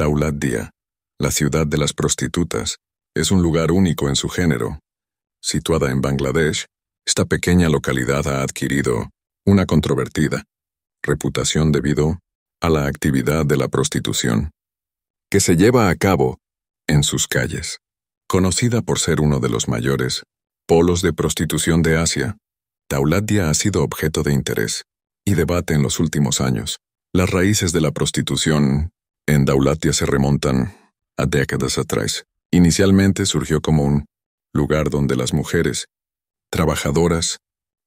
Taulat la ciudad de las prostitutas, es un lugar único en su género. Situada en Bangladesh, esta pequeña localidad ha adquirido una controvertida reputación debido a la actividad de la prostitución, que se lleva a cabo en sus calles. Conocida por ser uno de los mayores polos de prostitución de Asia, Tauladia ha sido objeto de interés y debate en los últimos años. Las raíces de la prostitución en Daulatia se remontan a décadas atrás. Inicialmente surgió como un lugar donde las mujeres, trabajadoras,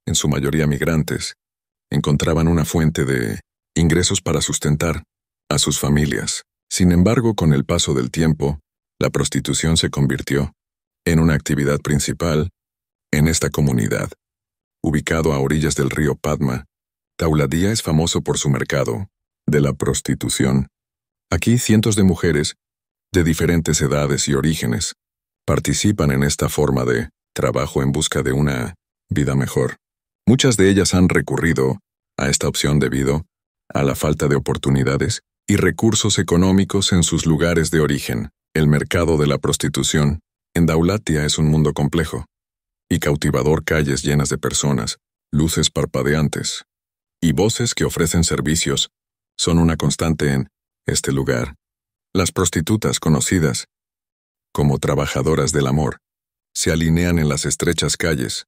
en su mayoría migrantes, encontraban una fuente de ingresos para sustentar a sus familias. Sin embargo, con el paso del tiempo, la prostitución se convirtió en una actividad principal en esta comunidad. Ubicado a orillas del río Padma, Tauladía es famoso por su mercado de la prostitución, Aquí cientos de mujeres, de diferentes edades y orígenes, participan en esta forma de trabajo en busca de una vida mejor. Muchas de ellas han recurrido a esta opción debido a la falta de oportunidades y recursos económicos en sus lugares de origen. El mercado de la prostitución en Daulatia es un mundo complejo y cautivador calles llenas de personas, luces parpadeantes y voces que ofrecen servicios son una constante en este lugar, las prostitutas conocidas como trabajadoras del amor se alinean en las estrechas calles,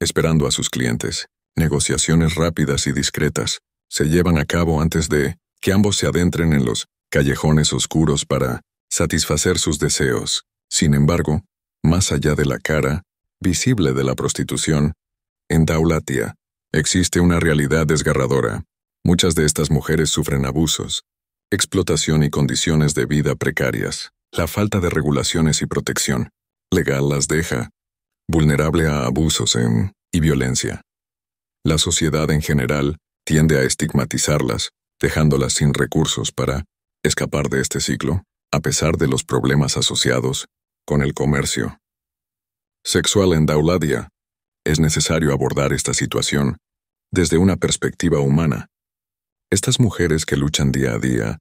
esperando a sus clientes. Negociaciones rápidas y discretas se llevan a cabo antes de que ambos se adentren en los callejones oscuros para satisfacer sus deseos. Sin embargo, más allá de la cara visible de la prostitución, en Daulatia existe una realidad desgarradora. Muchas de estas mujeres sufren abusos, explotación y condiciones de vida precarias, la falta de regulaciones y protección legal las deja vulnerable a abusos em, y violencia. La sociedad en general tiende a estigmatizarlas, dejándolas sin recursos para escapar de este ciclo, a pesar de los problemas asociados con el comercio. Sexual en Dauladia. Es necesario abordar esta situación desde una perspectiva humana, estas mujeres que luchan día a día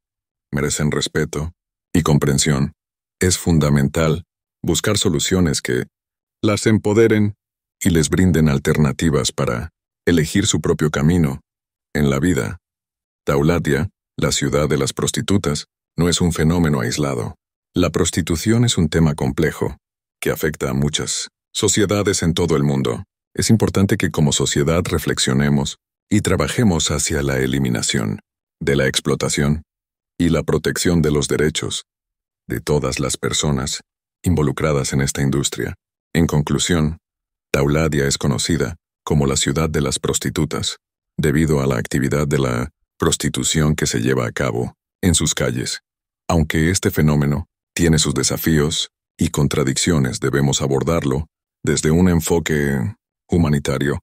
merecen respeto y comprensión. Es fundamental buscar soluciones que las empoderen y les brinden alternativas para elegir su propio camino en la vida. Taulatia, la ciudad de las prostitutas, no es un fenómeno aislado. La prostitución es un tema complejo que afecta a muchas sociedades en todo el mundo. Es importante que como sociedad reflexionemos y trabajemos hacia la eliminación de la explotación y la protección de los derechos de todas las personas involucradas en esta industria. En conclusión, Tauladia es conocida como la ciudad de las prostitutas, debido a la actividad de la prostitución que se lleva a cabo en sus calles. Aunque este fenómeno tiene sus desafíos y contradicciones, debemos abordarlo desde un enfoque humanitario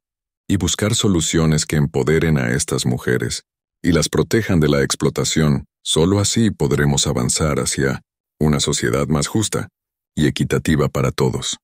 y buscar soluciones que empoderen a estas mujeres y las protejan de la explotación, solo así podremos avanzar hacia una sociedad más justa y equitativa para todos.